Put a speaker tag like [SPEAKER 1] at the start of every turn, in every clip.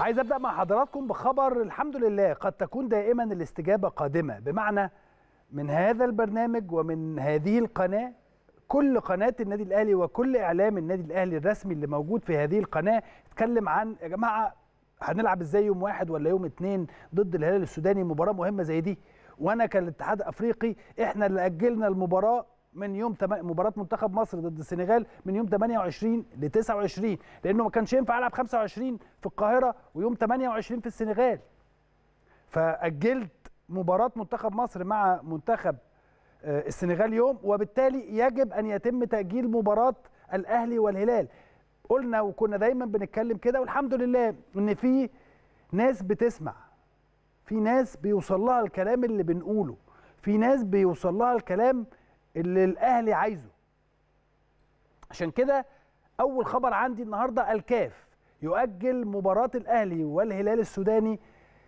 [SPEAKER 1] عايز ابدا مع حضراتكم بخبر الحمد لله قد تكون دائما الاستجابه قادمه بمعنى من هذا البرنامج ومن هذه القناه كل قناه النادي الاهلي وكل اعلام النادي الاهلي الرسمي اللي موجود في هذه القناه اتكلم عن يا جماعه هنلعب ازاي يوم واحد ولا يوم اتنين ضد الهلال السوداني مباراه مهمه زي دي وانا كالاتحاد الافريقي احنا اللي اجلنا المباراه من يوم تم... مباراه منتخب مصر ضد السنغال من يوم 28 ل 29 لانه ما كانش ينفع العب 25 في القاهره ويوم 28 في السنغال فاجلت مباراه منتخب مصر مع منتخب آه، السنغال يوم وبالتالي يجب ان يتم تاجيل مباراه الاهلي والهلال قلنا وكنا دايما بنتكلم كده والحمد لله ان في ناس بتسمع في ناس بيوصل لها الكلام اللي بنقوله في ناس بيوصل لها الكلام اللي الاهلي عايزه عشان كده اول خبر عندي النهارده الكاف يؤجل مباراه الاهلي والهلال السوداني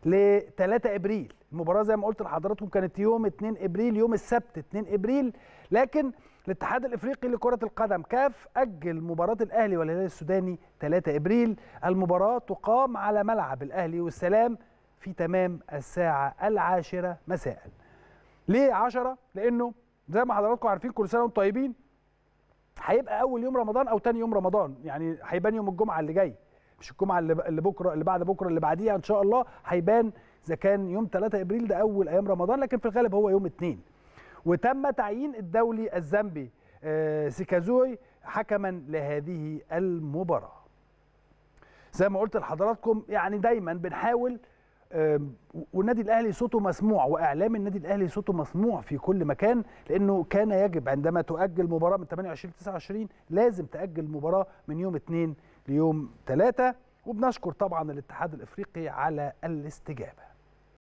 [SPEAKER 1] ل 3 ابريل المباراه زي ما قلت لحضراتكم كانت يوم 2 ابريل يوم السبت 2 ابريل لكن الاتحاد الافريقي لكره القدم كاف اجل مباراه الاهلي والهلال السوداني 3 ابريل المباراه تقام على ملعب الاهلي والسلام في تمام الساعه العاشره مساء ليه 10 لانه زي ما حضراتكم عارفين كل سنه وانتم طيبين هيبقى اول يوم رمضان او ثاني يوم رمضان يعني هيبان يوم الجمعه اللي جاي مش الجمعه اللي بكره اللي بعد بكره اللي بعديها ان شاء الله هيبان اذا كان يوم 3 ابريل ده اول ايام رمضان لكن في الغالب هو يوم 2 وتم تعيين الدولي الزامبي آه، سيكازوي حكما لهذه المباراه زي ما قلت لحضراتكم يعني دايما بنحاول والنادي الاهلي صوته مسموع واعلام النادي الاهلي صوته مسموع في كل مكان لانه كان يجب عندما تؤجل مباراه من 28 ل 29 لازم تاجل مباراه من يوم 2 ليوم 3 وبنشكر طبعا الاتحاد الافريقي على الاستجابه